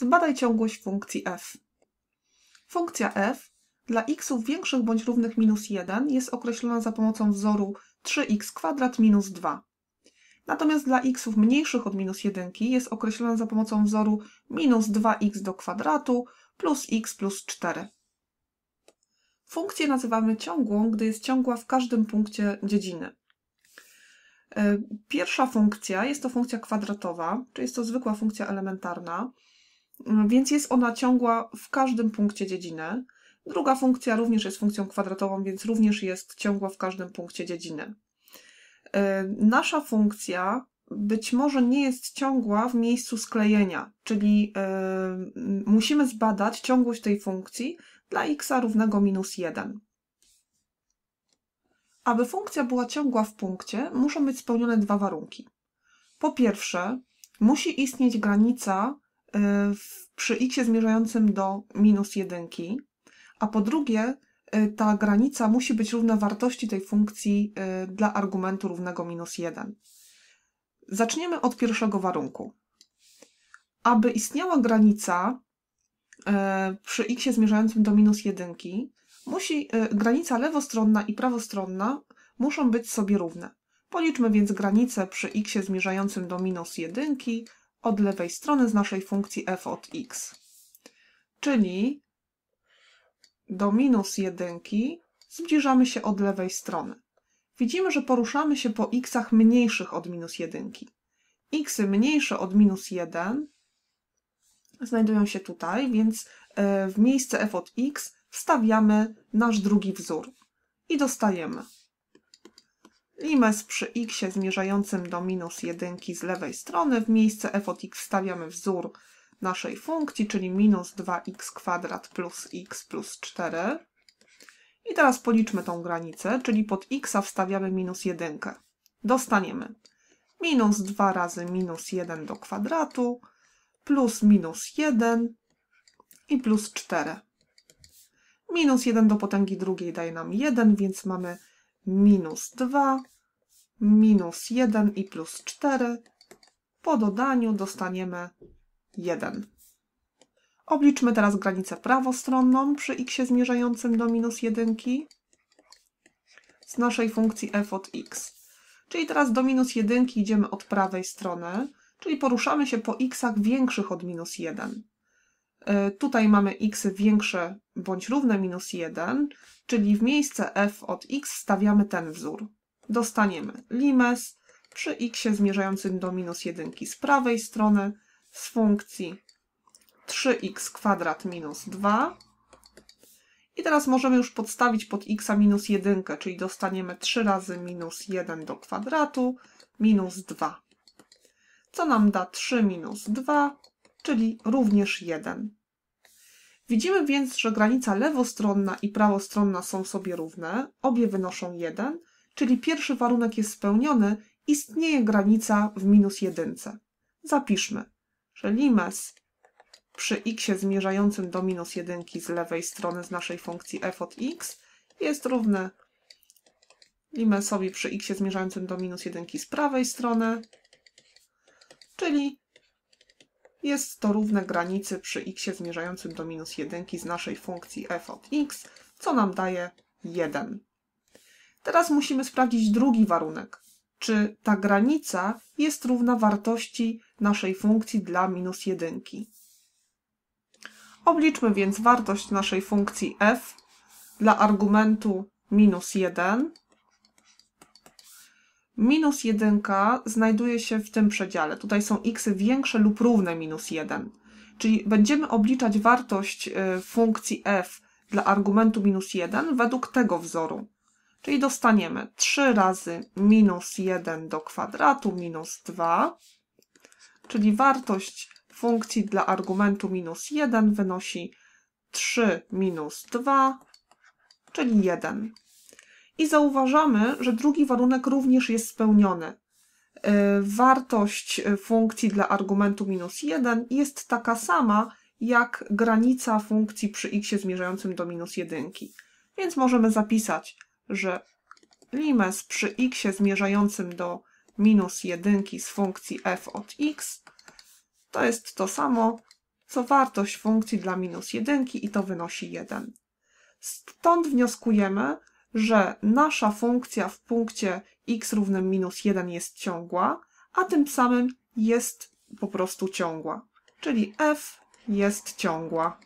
Zbadaj ciągłość funkcji f. Funkcja f dla x większych bądź równych minus 1 jest określona za pomocą wzoru 3 x kwadrat minus 2. Natomiast dla x mniejszych od minus 1 jest określona za pomocą wzoru minus 2x do kwadratu plus x plus 4. Funkcję nazywamy ciągłą, gdy jest ciągła w każdym punkcie dziedziny. E, pierwsza funkcja jest to funkcja kwadratowa, czyli jest to zwykła funkcja elementarna. Mm, więc jest ona ciągła w każdym punkcie dziedziny. Druga funkcja również jest funkcją kwadratową, więc również jest ciągła w każdym punkcie dziedziny. E, nasza funkcja być może nie jest ciągła w miejscu sklejenia, czyli e, musimy zbadać ciągłość tej funkcji dla x równego minus 1. Aby funkcja była ciągła w punkcie, muszą być spełnione dwa warunki. Po pierwsze, musi istnieć granica Y, przy x zmierzającym do minus jedynki, a po drugie y, ta granica musi być równa wartości tej funkcji y, dla argumentu równego minus 1. Zaczniemy od pierwszego warunku. Aby istniała granica przy x zmierzającym do minus 1, musi, granica lewostronna i prawostronna muszą być sobie równe. Policzmy więc granicę przy x zmierzającym do minus 1 od lewej strony z naszej funkcji f od x. Czyli do minus jedynki zbliżamy się od lewej strony. Widzimy, że poruszamy się po xach mniejszych od minus jedynki. xy mniejsze od minus 1 znajdują się tutaj, więc e, w miejsce f od x wstawiamy nasz drugi wzór i dostajemy Limes przy x zmierzającym do minus 1 z lewej strony. W miejsce f od x stawiamy wzór naszej funkcji, czyli minus 2x kwadrat plus x plus 4. I teraz policzmy tą granicę, czyli pod x wstawiamy minus 1. Dostaniemy minus 2 razy minus 1 do kwadratu plus minus 1 i plus 4. Minus 1 do potęgi drugiej daje nam 1, więc mamy minus 2, minus 1 i plus 4. Po dodaniu dostaniemy 1. Obliczmy teraz granicę prawostronną przy x zmierzającym do minus 1 z naszej funkcji f od x. Czyli teraz do minus 1 idziemy od prawej strony, czyli poruszamy się po xach większych od minus 1. Y, tutaj mamy x większe bądź równe minus 1, czyli w miejsce f od x stawiamy ten wzór. Dostaniemy limes przy x zmierzającym do minus 1 z prawej strony z funkcji 3x kwadrat minus 2. I teraz możemy już podstawić pod x minus 1, czyli dostaniemy 3 razy minus 1 do kwadratu minus 2, co nam da 3 minus 2, czyli również 1. Widzimy więc, że granica lewostronna i prawostronna są sobie równe, obie wynoszą 1, czyli pierwszy warunek jest spełniony, istnieje granica w minus jedynce. Zapiszmy, że limes przy x zmierzającym do minus jedynki z lewej strony z naszej funkcji f od x jest równy limesowi przy x zmierzającym do minus jedynki z prawej strony, czyli jest to równe granicy przy x zmierzającym do minus 1 z naszej funkcji f od x, co nam daje 1. Teraz musimy sprawdzić drugi warunek, czy ta granica jest równa wartości naszej funkcji dla minus 1. Obliczmy więc wartość naszej funkcji f dla argumentu minus 1 Minus 1 znajduje się w tym przedziale. Tutaj są x większe lub równe minus 1. Czyli będziemy obliczać wartość y, funkcji f dla argumentu minus 1 według tego wzoru. Czyli dostaniemy 3 razy minus 1 do kwadratu minus 2, czyli wartość funkcji dla argumentu minus 1 wynosi 3 minus 2, czyli 1 i zauważamy, że drugi warunek również jest spełniony. E, wartość e, funkcji dla argumentu minus 1 jest taka sama jak granica funkcji przy x zmierzającym do minus 1. Więc możemy zapisać, że limes przy x zmierzającym do minus 1 z funkcji f od x to jest to samo, co wartość funkcji dla minus 1 i to wynosi 1. Stąd wnioskujemy, że nasza funkcja w punkcie x równym minus 1 jest ciągła, a tym samym jest po prostu ciągła. Czyli f jest ciągła.